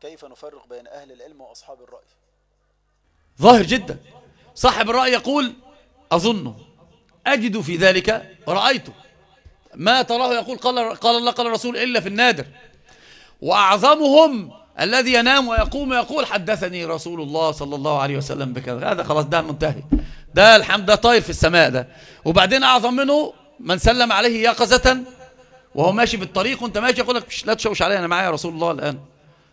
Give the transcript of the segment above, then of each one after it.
كيف نفرق بين أهل العلم وأصحاب الرأي ظاهر جدا صاحب الرأي يقول أظنه أجد في ذلك رأيته ما تراه يقول قال, قال الله قال الرسول إلا في النادر وأعظمهم الذي ينام ويقوم ويقول حدثني رسول الله صلى الله عليه وسلم بكذا هذا خلاص ده منتهي ده الحمد ده طاير في السماء ده وبعدين أعظم منه من سلم عليه يقظة وهو ماشي بالطريق وانت ماشي يقول لك لا تشوش علي انا معايا رسول الله الآن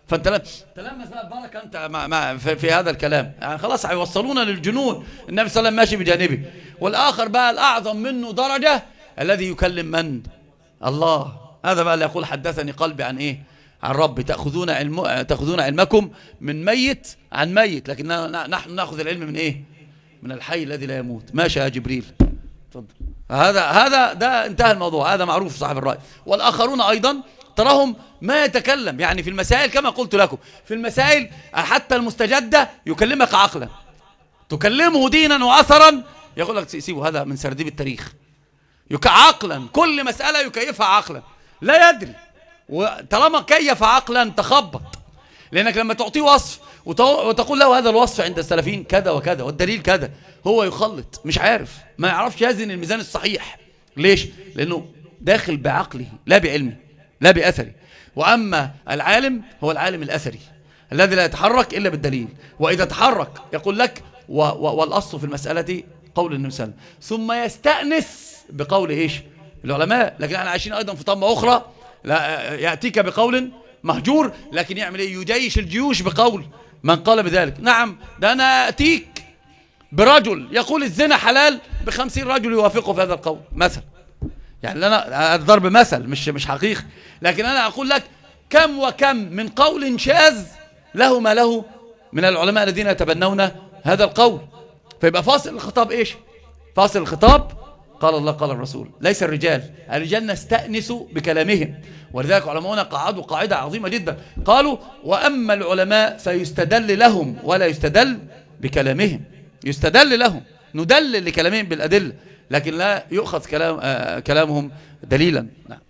فانت تلمس بقى البركه انت ما ما في, في هذا الكلام يعني خلاص هيوصلونا للجنون النبي صلى الله عليه وسلم ماشي بجانبي والاخر بقى الاعظم منه درجه الذي يكلم من الله هذا بقى اللي يقول حدثني قلبي عن ايه عن ربي تاخذون علم تاخذون علمكم من ميت عن ميت لكن نحن ناخذ العلم من ايه من الحي الذي لا يموت ماشي يا جبريل اتفضل هذا هذا ده انتهى الموضوع هذا معروف صاحب الراي والاخرون ايضا تراهم ما يتكلم يعني في المسائل كما قلت لكم في المسائل حتى المستجدة يكلمك عقلا تكلمه دينا وأثرا يقول لك سيبه هذا من سرديب التاريخ عقلا كل مسألة يكيفها عقلا لا يدري وطالما كيف عقلا تخبط لأنك لما تعطيه وصف وتقول له هذا الوصف عند السلفيين كذا وكذا والدليل كذا هو يخلط مش عارف ما يعرفش يزن الميزان الصحيح ليش لأنه داخل بعقله لا بعلمه لا بأثري وأما العالم هو العالم الأثري الذي لا يتحرك إلا بالدليل وإذا تحرك يقول لك و و والأصل في المسألة قول النبي صلى الله عليه وسلم ثم يستأنس بقول إيش العلماء لكن احنا عايشين أيضا في طمة أخرى لا يأتيك بقول مهجور لكن يعمل إيه يجيش الجيوش بقول من قال بذلك نعم ده أنا أتيك برجل يقول الزنا حلال بخمسين رجل يوافقه في هذا القول مثلا يعني انا الضرب مثل مش مش حقيقي لكن انا اقول لك كم وكم من قول شاذ له ما له من العلماء الذين يتبنون هذا القول فيبقى فاصل الخطاب ايش فاصل الخطاب قال الله قال الرسول ليس الرجال الرجال نستأنس بكلامهم ولذلك علماؤنا قعدوا قاعدة عظيمة جدا قالوا وأما العلماء فيستدل لهم ولا يستدل بكلامهم يستدل لهم ندلل لكلامهم بالأدلة لكن لا يؤخذ كلام آه، كلامهم دليلا نعم